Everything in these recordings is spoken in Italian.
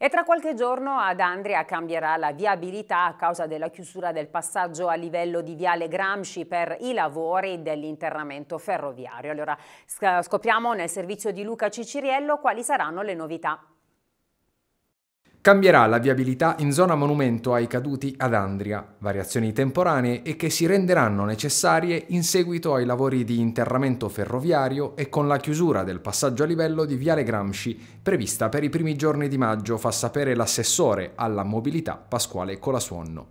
E tra qualche giorno ad Andria cambierà la viabilità a causa della chiusura del passaggio a livello di Viale Gramsci per i lavori dell'interramento ferroviario. Allora scopriamo nel servizio di Luca Ciciriello quali saranno le novità. Cambierà la viabilità in zona monumento ai caduti ad Andria, variazioni temporanee e che si renderanno necessarie in seguito ai lavori di interramento ferroviario e con la chiusura del passaggio a livello di Viale Gramsci prevista per i primi giorni di maggio, fa sapere l'assessore alla mobilità Pasquale Colasuonno.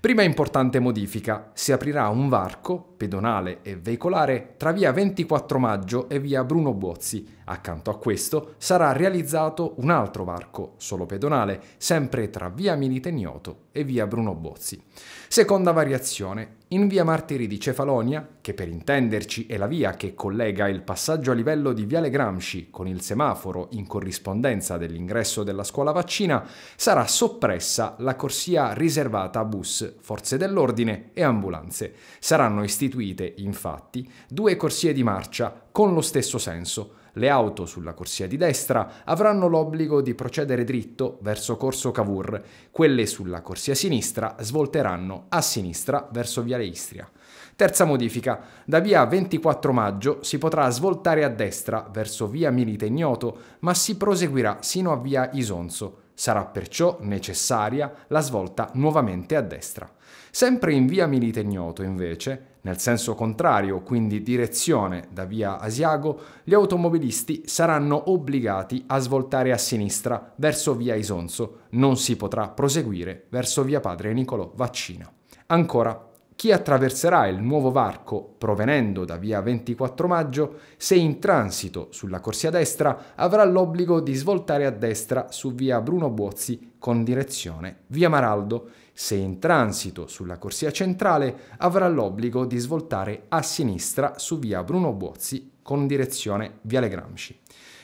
Prima importante modifica, si aprirà un varco pedonale e veicolare tra via 24 maggio e via Bruno Bozzi. Accanto a questo sarà realizzato un altro varco, solo pedonale, sempre tra via Militegnoto e via Bruno Bozzi. Seconda variazione, in via Martiri di Cefalonia, che per intenderci è la via che collega il passaggio a livello di Viale Gramsci con il semaforo in corrispondenza dell'ingresso della scuola vaccina, sarà soppressa la corsia riservata a bus, forze dell'ordine e ambulanze. Saranno istituite, infatti, due corsie di marcia con lo stesso senso, le auto sulla corsia di destra avranno l'obbligo di procedere dritto verso Corso Cavour, quelle sulla corsia sinistra svolteranno a sinistra verso Viale Istria. Terza modifica, da via 24 maggio si potrà svoltare a destra verso via Milite Ignoto, ma si proseguirà sino a via Isonzo. Sarà perciò necessaria la svolta nuovamente a destra. Sempre in via Milite Ignoto, invece, nel senso contrario, quindi direzione da via Asiago, gli automobilisti saranno obbligati a svoltare a sinistra verso via Isonzo, non si potrà proseguire verso via Padre Nicolò Vaccina. Ancora chi attraverserà il nuovo varco provenendo da via 24 maggio, se in transito sulla corsia destra, avrà l'obbligo di svoltare a destra su via Bruno Buozzi con direzione via Maraldo, se in transito sulla corsia centrale, avrà l'obbligo di svoltare a sinistra su via Bruno Buozzi con direzione via Le Gramsci.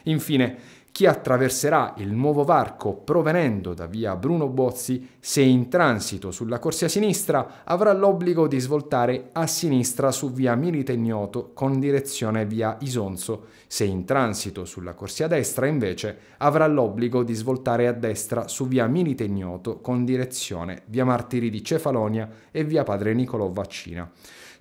Infine, chi attraverserà il nuovo varco provenendo da via Bruno Bozzi, se in transito sulla corsia sinistra, avrà l'obbligo di svoltare a sinistra su via Milite Ignoto con direzione via Isonzo, se in transito sulla corsia destra invece avrà l'obbligo di svoltare a destra su via Milite Ignoto con direzione via Martiri di Cefalonia e via Padre Nicolò Vaccina.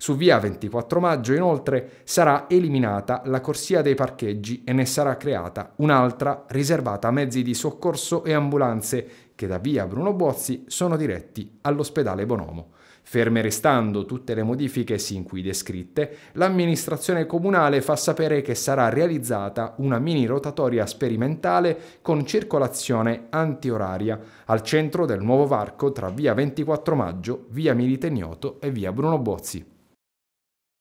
Su via 24 maggio inoltre sarà eliminata la corsia dei parcheggi e ne sarà creata un'altra riservata a mezzi di soccorso e ambulanze che da via Bruno Bozzi sono diretti all'ospedale Bonomo. Ferme restando tutte le modifiche sin qui descritte, l'amministrazione comunale fa sapere che sarà realizzata una mini rotatoria sperimentale con circolazione antioraria al centro del nuovo varco tra via 24 maggio, via Militegnoto e via Bruno Bozzi.